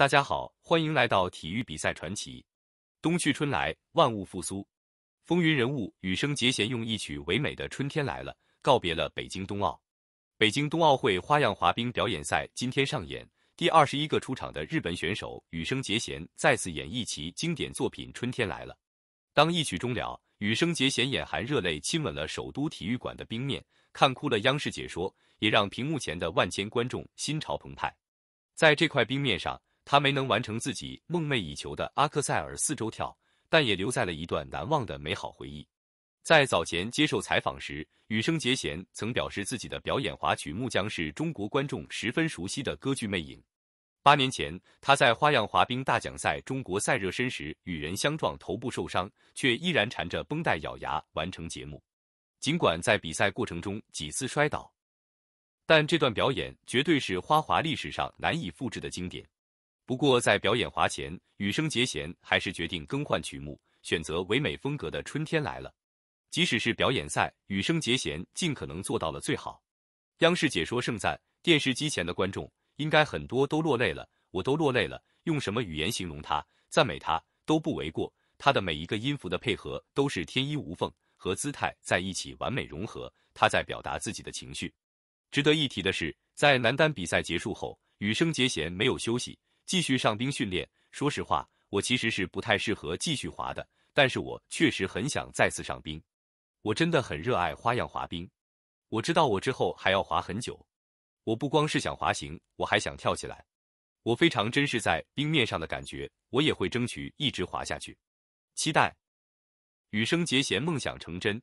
大家好，欢迎来到体育比赛传奇。冬去春来，万物复苏，风云人物羽生结弦用一曲唯美的《春天来了》告别了北京冬奥。北京冬奥会花样滑冰表演赛今天上演，第二十一个出场的日本选手羽生结弦再次演绎其经典作品《春天来了》。当一曲终了，羽生结弦眼含热泪亲吻了首都体育馆的冰面，看哭了央视解说，也让屏幕前的万千观众心潮澎湃。在这块冰面上。他没能完成自己梦寐以求的阿克塞尔四周跳，但也留在了一段难忘的美好回忆。在早前接受采访时，羽生结弦曾表示自己的表演滑曲目将是中国观众十分熟悉的歌剧魅影。八年前，他在花样滑冰大奖赛中国赛热身时与人相撞，头部受伤，却依然缠着绷带咬牙完成节目。尽管在比赛过程中几次摔倒，但这段表演绝对是花滑历史上难以复制的经典。不过，在表演华前，羽生结弦还是决定更换曲目，选择唯美风格的《春天来了》。即使是表演赛，羽生结弦尽可能做到了最好。央视解说盛赞，电视机前的观众应该很多都落泪了，我都落泪了。用什么语言形容他、赞美他都不为过。他的每一个音符的配合都是天衣无缝，和姿态在一起完美融合，他在表达自己的情绪。值得一提的是，在男单比赛结束后，羽生结弦没有休息。继续上冰训练。说实话，我其实是不太适合继续滑的，但是我确实很想再次上冰。我真的很热爱花样滑冰。我知道我之后还要滑很久。我不光是想滑行，我还想跳起来。我非常珍视在冰面上的感觉。我也会争取一直滑下去。期待，羽生结弦梦想成真。